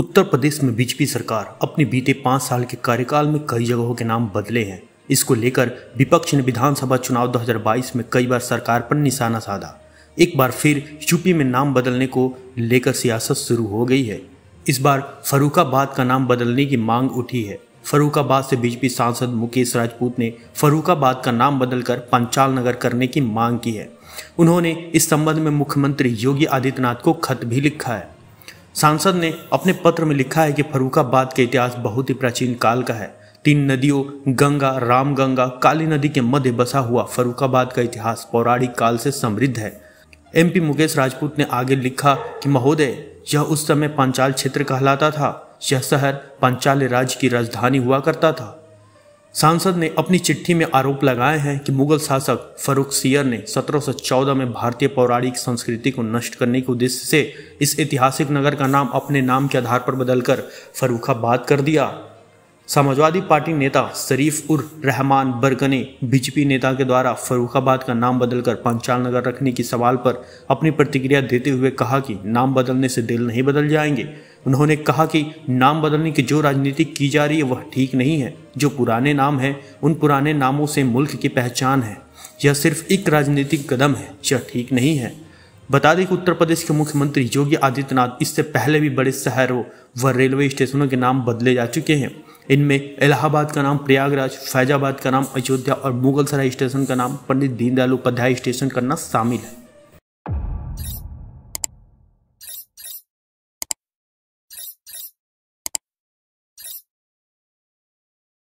उत्तर प्रदेश में बीजेपी सरकार अपने बीते पाँच साल के कार्यकाल में कई जगहों के नाम बदले हैं इसको लेकर विपक्ष ने विधानसभा चुनाव 2022 में कई बार सरकार पर निशाना साधा एक बार फिर यूपी में नाम बदलने को लेकर सियासत शुरू हो गई है इस बार फरुखाबाद का नाम बदलने की मांग उठी है फरुखाबाद से बीजेपी सांसद मुकेश राजपूत ने फरूखाबाद का नाम बदलकर पंचाल नगर करने की मांग की है उन्होंने इस संबंध में मुख्यमंत्री योगी आदित्यनाथ को खत भी लिखा है सांसद ने अपने पत्र में लिखा है कि फरुखाबाद का इतिहास बहुत ही प्राचीन काल का है तीन नदियों गंगा रामगंगा काली नदी के मध्य बसा हुआ फरुखाबाद का इतिहास पौराणिक काल से समृद्ध है एमपी मुकेश राजपूत ने आगे लिखा कि महोदय यह उस समय पंचाल क्षेत्र कहलाता था यह शहर पंचाल राज्य की राजधानी हुआ करता था सांसद ने अपनी चिट्ठी में आरोप लगाए हैं कि मुगल शासक फरूख सियर ने 1714 में भारतीय पौराणिक संस्कृति को नष्ट करने के उद्देश्य से इस ऐतिहासिक नगर का नाम अपने नाम के आधार पर बदलकर फरूखाबाद कर दिया समाजवादी पार्टी नेता शरीफ उर रहमान बर्ग ने बीजेपी नेता के द्वारा फरूखाबाद का नाम बदलकर पंचाल नगर रखने की सवाल पर अपनी प्रतिक्रिया देते हुए कहा कि नाम बदलने से दिल नहीं बदल जाएंगे उन्होंने कहा कि नाम बदलने की जो राजनीति की जा रही है वह ठीक नहीं है जो पुराने नाम हैं उन पुराने नामों से मुल्क की पहचान है यह सिर्फ एक राजनीतिक कदम है यह ठीक नहीं है बता दें कि उत्तर प्रदेश के मुख्यमंत्री योगी आदित्यनाथ इससे पहले भी बड़े शहरों व रेलवे स्टेशनों के नाम बदले जा चुके हैं इनमें इलाहाबाद का नाम प्रयागराज फैजाबाद का नाम अयोध्या और मुगलसराय स्टेशन का नाम पंडित दीनदयाल उपाध्याय स्टेशन करना शामिल है